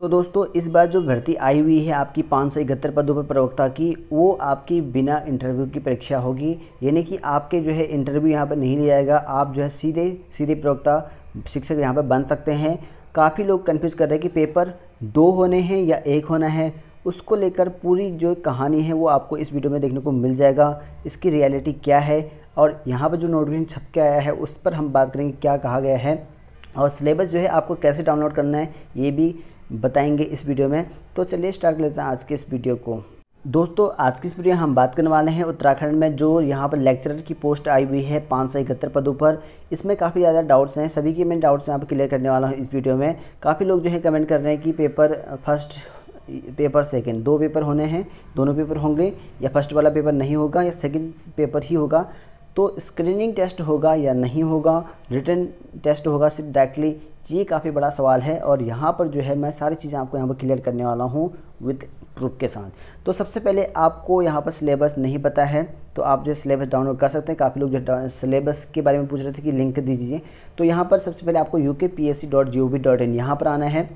तो दोस्तों इस बार जो भर्ती आई हुई है आपकी पाँच सौ इकहत्तर पदों पर प्रवक्ता की वो आपकी बिना इंटरव्यू की परीक्षा होगी यानी कि आपके जो है इंटरव्यू यहाँ पर नहीं लिया जाएगा आप जो है सीधे सीधे प्रवक्ता शिक्षक यहाँ पर बन सकते हैं काफ़ी लोग कन्फ्यूज़ कर रहे हैं कि पेपर दो होने हैं या एक होना है उसको लेकर पूरी जो कहानी है वो आपको इस वीडियो में देखने को मिल जाएगा इसकी रियलिटी क्या है और यहाँ पर जो नोटिफिकेशन छप के आया है उस पर हम बात करेंगे क्या कहा गया है और सिलेबस जो है आपको कैसे डाउनलोड करना है ये भी बताएंगे इस वीडियो में तो चलिए स्टार्ट लेते हैं आज के इस वीडियो को दोस्तों आज की इस वीडियो हम बात करने वाले हैं उत्तराखंड में जो यहाँ पर लेक्चरर की पोस्ट आई हुई है पाँच सौ इकहत्तर पदों पर इसमें काफ़ी ज़्यादा डाउट्स हैं सभी के मैं डाउट्स यहाँ पर क्लियर करने वाला हूँ इस वीडियो में काफ़ी लोग जो है कमेंट कर रहे हैं कि पेपर फर्स्ट पेपर सेकंड दो पेपर होने हैं दोनों पेपर होंगे या फर्स्ट वाला पेपर नहीं होगा या सेकेंड पेपर ही होगा तो स्क्रीनिंग टेस्ट होगा या नहीं होगा रिटर्न टेस्ट होगा सिर्फ डायरेक्टली ये काफ़ी बड़ा सवाल है और यहाँ पर जो है मैं सारी चीज़ें आपको यहाँ पर क्लियर करने वाला हूँ विद प्रूफ के साथ तो सबसे पहले आपको यहाँ पर सिलेबस नहीं पता है तो आप जो सिलेबस डाउनलोड कर सकते हैं काफ़ी लोग जो सिलेबस के बारे में पूछ रहे थे कि लिंक दीजिए तो यहाँ पर सबसे पहले आपको U K P S C dot G O V dot in यहाँ पर आना है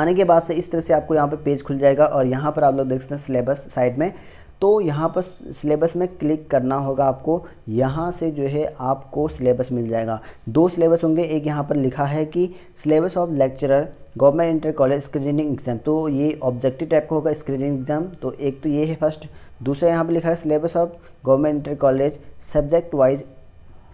आने के बाद से इस तरह से आपको यहाँ पर पेज खुल जाएगा और यहाँ पर आप लोग देख सकते हैं सिलेबस साइड में तो यहाँ पर सिलेबस में क्लिक करना होगा आपको यहाँ से जो है आपको सिलेबस मिल जाएगा दो सिलेबस होंगे एक यहाँ पर लिखा है कि syllabus of lecturer government inter college screening exam तो ये ऑब्जेक्टिव टाइप का होगा स्क्रीनिंग एग्ज़ाम तो एक तो ये है फर्स्ट दूसरा यहाँ पर लिखा है syllabus of government inter college subject wise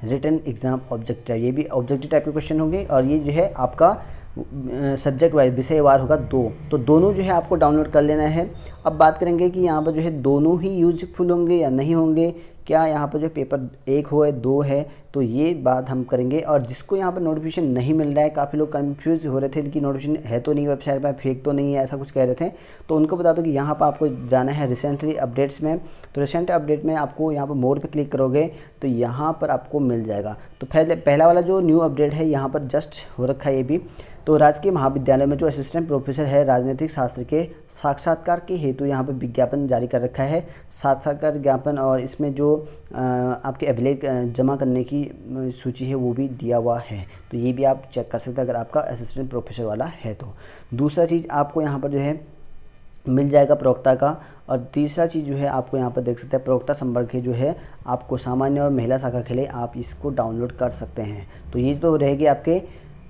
written exam objective ये भी ऑब्जेक्टिव टाइप के क्वेश्चन होंगे और ये जो है आपका सब्जेक्ट वाइज विषय वार होगा दो तो दोनों जो है आपको डाउनलोड कर लेना है अब बात करेंगे कि यहाँ पर जो है दोनों ही यूजफुल होंगे या नहीं होंगे क्या यहाँ पर जो पेपर एक हो है दो है तो ये बात हम करेंगे और जिसको यहाँ पर नोटिफिकेशन नहीं मिल रहा है काफ़ी लोग कन्फ्यूज हो रहे थे कि नोटिफिकेशन है तो नहीं वेबसाइट पर फेक तो नहीं है ऐसा कुछ कह रहे थे तो उनको बता दो कि यहाँ पर आपको जाना है रिसेंटली अपडेट्स में तो रिसेंट अपडेट में आपको यहाँ पर मोर पर क्लिक करोगे तो यहाँ पर आपको मिल जाएगा तो पहले पहला वाला जो न्यू अपडेट है यहाँ पर जस्ट हो रखा है ये भी तो राजकीय महाविद्यालय में जो असिस्टेंट प्रोफेसर है राजनीतिक शास्त्र के साक्षात्कार के हेतु यहाँ पर विज्ञापन जारी कर रखा है साक्षात्कार विज्ञापन और इसमें जो आपके अभिलेख जमा करने की सूची है वो भी दिया हुआ है तो ये भी आप चेक कर सकते हैं अगर आपका असिस्टेंट प्रोफेसर वाला है तो दूसरा चीज़ आपको यहाँ पर जो है मिल जाएगा प्रवक्ता का और तीसरा चीज़ जो है आपको यहाँ पर देख सकते हैं प्रवक्ता संपर्क के जो है आपको सामान्य और महिला शाखा के लिए आप इसको डाउनलोड कर सकते हैं तो ये तो रहेगी आपके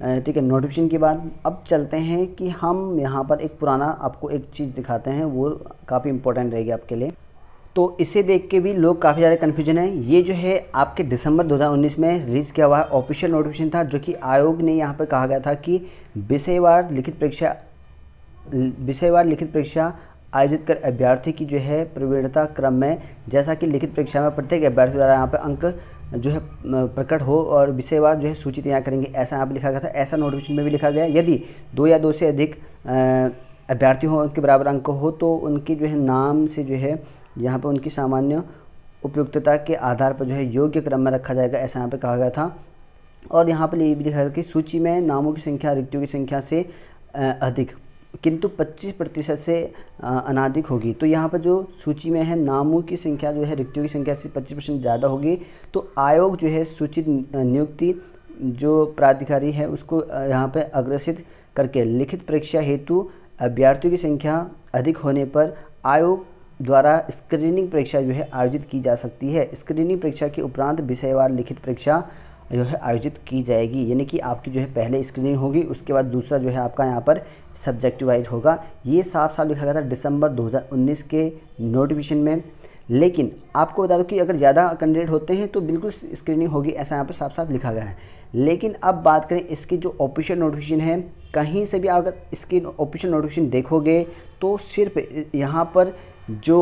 ठीक है नोटिफिकेशन के बाद अब चलते हैं कि हम यहाँ पर एक पुराना आपको एक चीज़ दिखाते हैं वो काफ़ी इंपॉर्टेंट रहेगी आपके लिए तो इसे देख के भी लोग काफ़ी ज़्यादा कन्फ्यूजन है ये जो है आपके दिसंबर 2019 में रिलीज़ किया हुआ है ऑफिशियल नोटिफिकेशन था जो कि आयोग ने यहाँ पर कहा गया था कि विषयवार लिखित परीक्षा विषयवार लिखित परीक्षा आयोजित कर अभ्यर्थी की जो है प्रवीणता क्रम में जैसा कि लिखित परीक्षा में प्रत्येक अभ्यर्थी द्वारा यहाँ पर अंक जो है प्रकट हो और विषयवार जो है सूचित यहाँ करेंगे ऐसा आप लिखा गया था ऐसा नोटिफिकेशन में भी लिखा गया यदि दो या दो से अधिक अभ्यर्थी हों उनके बराबर अंक हो तो उनके जो है नाम से जो है यहाँ पर उनकी सामान्य उपयुक्तता के आधार पर जो है योग्य क्रम में रखा जाएगा ऐसा यहाँ पर कहा गया था और यहाँ पर ये भी लिखा गया कि सूची में नामों की संख्या रिक्तियों की संख्या से अधिक किंतु 25 प्रतिशत से अनाधिक होगी तो यहाँ पर जो सूची में है नामों की संख्या जो है रिक्तियों की संख्या से 25 परसेंट ज़्यादा होगी तो आयोग जो है सूचित नियुक्ति जो प्राधिकारी है उसको यहाँ पर अग्रसित करके लिखित परीक्षा हेतु अभ्यर्थियों की संख्या अधिक होने पर आयोग द्वारा स्क्रीनिंग परीक्षा जो है आयोजित की जा सकती है स्क्रीनिंग परीक्षा के उपरांत विषयवार लिखित परीक्षा जो है आयोजित की जाएगी यानी कि आपकी जो है पहले स्क्रीनिंग होगी उसके बाद दूसरा जो है आपका यहाँ पर सब्जेक्ट वाइज होगा ये साफ साफ लिखा गया था दिसंबर 2019 के नोटिफिकेशन में लेकिन आपको बता दो कि अगर ज़्यादा कैंडिडेट होते हैं तो बिल्कुल स्क्रीनिंग होगी ऐसा यहाँ पर साफ साफ लिखा गया है लेकिन अब बात करें इसकी जो ऑफिशियल नोटिफिकेशन है कहीं से भी अगर इसकी ऑफिशियल नोटिफिकेशन देखोगे तो सिर्फ यहाँ पर जो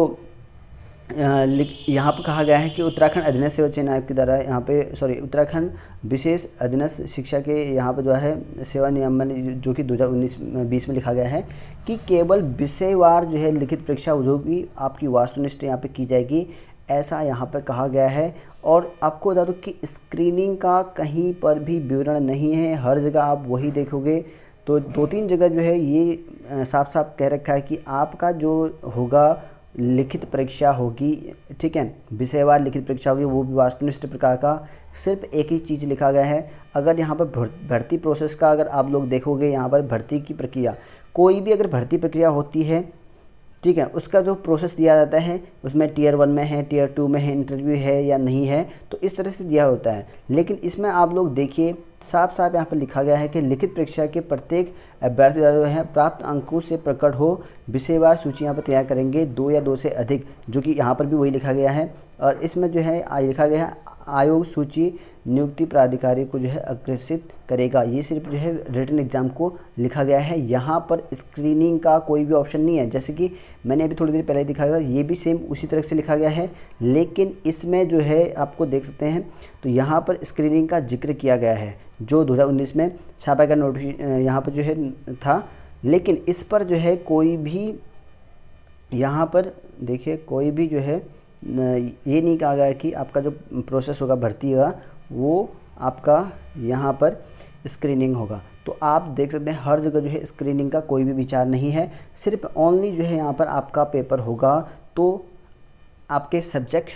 यहाँ पर कहा गया है कि उत्तराखंड अधीनस्थ सेवा चयन आयोग के द्वारा यहाँ पे सॉरी उत्तराखंड विशेष अधीनस्थ शिक्षा के यहाँ पर जो है सेवा नियमन जो कि 2019 20 में लिखा गया है कि केवल विषयवार जो है लिखित परीक्षा होगी आपकी वास्तुनिष्ठ यहाँ पे की जाएगी ऐसा यहाँ पर कहा गया है और आपको बता दूँ कि स्क्रीनिंग का कहीं पर भी विवरण नहीं है हर जगह आप वही देखोगे तो दो तीन जगह जो है ये साफ साफ कह रखा है कि आपका जो होगा लिखित परीक्षा होगी ठीक है विषयवार लिखित परीक्षा होगी वो भी वास्तुनिष्ठ प्रकार का सिर्फ एक ही चीज़ लिखा गया है अगर यहाँ पर भर्ती प्रोसेस का अगर आप लोग देखोगे यहाँ पर भर्ती की प्रक्रिया कोई भी अगर भर्ती प्रक्रिया होती है ठीक है उसका जो प्रोसेस दिया जाता है उसमें टीयर वन में है टीयर टू में है इंटरव्यू है या नहीं है तो इस तरह से दिया होता है लेकिन इसमें आप लोग देखिए साफ साफ यहाँ पर लिखा गया है कि लिखित परीक्षा के प्रत्येक अभ्यर्थी जो है प्राप्त अंकों से प्रकट हो विषयवार सूची यहाँ पर तैयार करेंगे दो या दो से अधिक जो कि यहाँ पर भी वही लिखा गया है और इसमें जो है लिखा गया है आयोग सूची नियुक्ति प्राधिकारी को जो है अग्रसित करेगा ये सिर्फ जो है रिटर्न एग्जाम को लिखा गया है यहाँ पर स्क्रीनिंग का कोई भी ऑप्शन नहीं है जैसे कि मैंने अभी थोड़ी देर पहले दिखाया था ये भी सेम उसी तरह से लिखा गया है लेकिन इसमें जो है आपको देख सकते हैं तो यहाँ पर स्क्रीनिंग का जिक्र किया गया है जो 2019 में छापा का नोटिस यहाँ पर जो है था लेकिन इस पर जो है कोई भी यहाँ पर देखिए कोई भी जो है ये नहीं कहा गया कि आपका जो प्रोसेस होगा भर्ती होगा वो आपका यहाँ पर स्क्रीनिंग होगा तो आप देख सकते हैं हर जगह जो है स्क्रीनिंग का कोई भी विचार नहीं है सिर्फ ओनली जो है यहाँ पर आपका पेपर होगा तो आपके सब्जेक्ट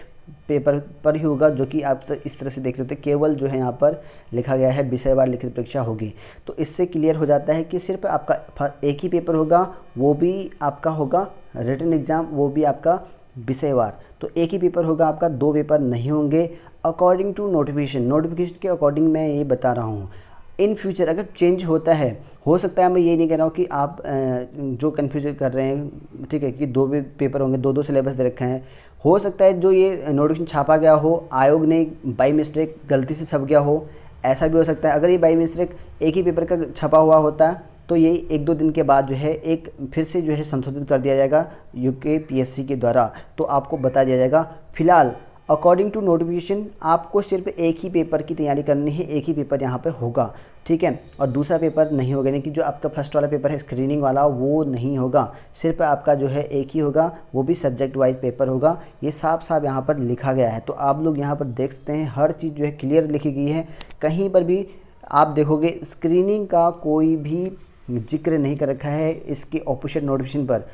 पेपर पर ही होगा जो कि आप तो इस तरह से देख सकते हैं केवल जो है यहाँ पर लिखा गया है विषयवार लिखित परीक्षा होगी तो इससे क्लियर हो जाता है कि सिर्फ आपका एक ही पेपर होगा वो भी आपका होगा रिटर्न एग्ज़ाम वो भी आपका विषयवार तो एक ही पेपर होगा आपका दो पेपर नहीं होंगे अकॉर्डिंग टू नोटिफिकेशन नोटिफिकेशन के अकॉर्डिंग मैं ये बता रहा हूँ इन फ्यूचर अगर चेंज होता है हो सकता है मैं ये नहीं कह रहा हूँ कि आप जो कन्फ्यूज कर रहे हैं ठीक है कि दो भी पेपर होंगे दो दो सिलेबस दे रखे हैं हो सकता है जो ये नोटिफिकेशन छापा गया हो आयोग ने बाई मिस्टेक गलती से छप गया हो ऐसा भी हो सकता है अगर ये बाई मिस्टेक एक ही पेपर का छपा हुआ होता तो ये एक दो दिन के बाद जो है एक फिर से जो है संशोधित कर दिया जाएगा यूके पीएससी के द्वारा तो आपको बता दिया जाएगा फिलहाल अकॉर्डिंग टू नोटिफिकेशन आपको सिर्फ एक ही पेपर की तैयारी करनी है एक ही पेपर यहाँ पे होगा ठीक है और दूसरा पेपर नहीं होगा यानी कि जो आपका फर्स्ट वाला पेपर है स्क्रीनिंग वाला वो नहीं होगा सिर्फ आपका जो है एक ही होगा वो भी सब्जेक्ट वाइज पेपर होगा ये साफ साफ यहाँ पर लिखा गया है तो आप लोग यहाँ पर देख सकते हैं हर चीज़ जो है क्लियर लिखी गई है कहीं पर भी आप देखोगे स्क्रीनिंग का कोई भी जिक्र नहीं कर रखा है इसके ऑपोजिट नोटिफिकेशन पर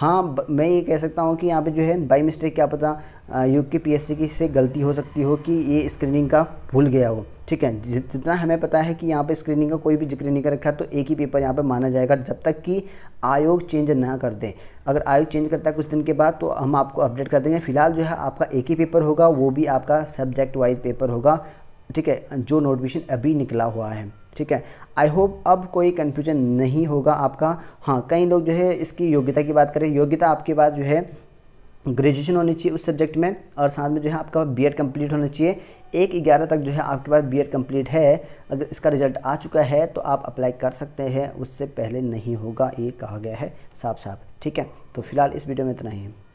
हाँ मैं ये कह सकता हूँ कि यहाँ पे जो है बाई मिस्टेक क्या पता यूके पीएससी की से गलती हो सकती हो कि ये स्क्रीनिंग का भूल गया हो ठीक है जितना हमें पता है कि यहाँ पे स्क्रीनिंग का कोई भी जिक्र नहीं कर रखा तो एक ही पेपर यहाँ पे माना जाएगा जब तक कि आयोग चेंज ना कर दे अगर आयोग चेंज करता है कुछ दिन के बाद तो हम आपको अपडेट कर देंगे फिलहाल जो है आपका एक ही पेपर होगा वो भी आपका सब्जेक्ट वाइज पेपर होगा ठीक है जो नोटिफिकेशन अभी निकला हुआ है ठीक है आई होप अब कोई कन्फ्यूजन नहीं होगा आपका हाँ कई लोग जो है इसकी योग्यता की बात करें योग्यता आपके पास जो है ग्रेजुएशन होनी चाहिए उस सब्जेक्ट में और साथ में जो है आपका बी एड कम्प्लीट होना चाहिए एक ग्यारह तक जो है आपके पास बी एड कम्प्लीट है अगर इसका रिजल्ट आ चुका है तो आप अप्लाई कर सकते हैं उससे पहले नहीं होगा ये कहा गया है साफ साफ ठीक है तो फिलहाल इस वीडियो में इतना ही